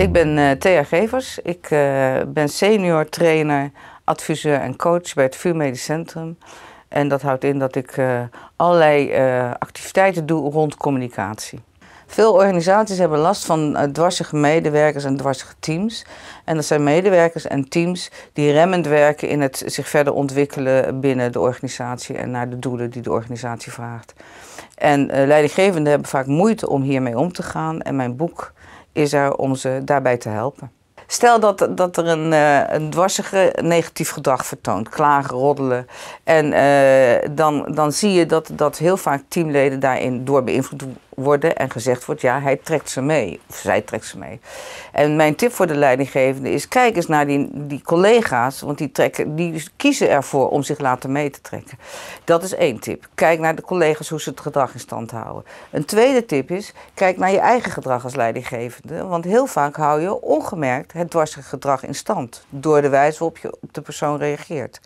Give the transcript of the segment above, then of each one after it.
Ik ben uh, Thea Gevers. Ik eh, ben senior trainer, adviseur en coach bij het VU Medisch Centrum. En dat houdt in dat ik eh, allerlei activiteiten doe rond communicatie. Veel organisaties hebben last van dwarsige medewerkers en dwarsige teams. En dat zijn medewerkers en teams die remmend werken in het zich verder ontwikkelen binnen de organisatie en naar de doelen die de organisatie vraagt. En leidinggevenden hebben vaak moeite om hiermee om te gaan. En mijn boek is er om ze daarbij te helpen. Stel dat, dat er een, eh, een dwarsige negatief gedrag vertoont, klagen, roddelen. En eh, dan, dan zie je dat, dat heel vaak teamleden daarin door beïnvloed worden en gezegd wordt, ja, hij trekt ze mee. Of zij trekt ze mee. En mijn tip voor de leidinggevende is, kijk eens naar die, die collega's, want die, trekken, die kiezen ervoor om zich laten mee te trekken. Dat is één tip. Kijk naar de collega's hoe ze het gedrag in stand houden. Een tweede tip is, kijk naar je eigen gedrag als leidinggevende, want heel vaak hou je ongemerkt het dwarsgedrag gedrag in stand door de wijze waarop je op de persoon reageert.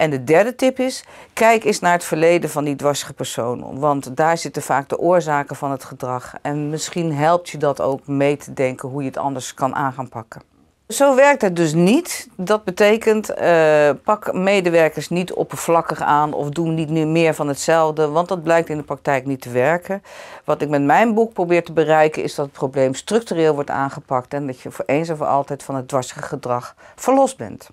En de derde tip is, kijk eens naar het verleden van die dwarsige persoon. Want daar zitten vaak de oorzaken van het gedrag. En misschien helpt je dat ook mee te denken hoe je het anders kan aan gaan pakken. Zo werkt het dus niet. Dat betekent, eh, pak medewerkers niet oppervlakkig aan of doe niet meer van hetzelfde, want dat blijkt in de praktijk niet te werken. Wat ik met mijn boek probeer te bereiken is dat het probleem structureel wordt aangepakt en dat je voor eens en voor altijd van het dwarsige gedrag verlost bent.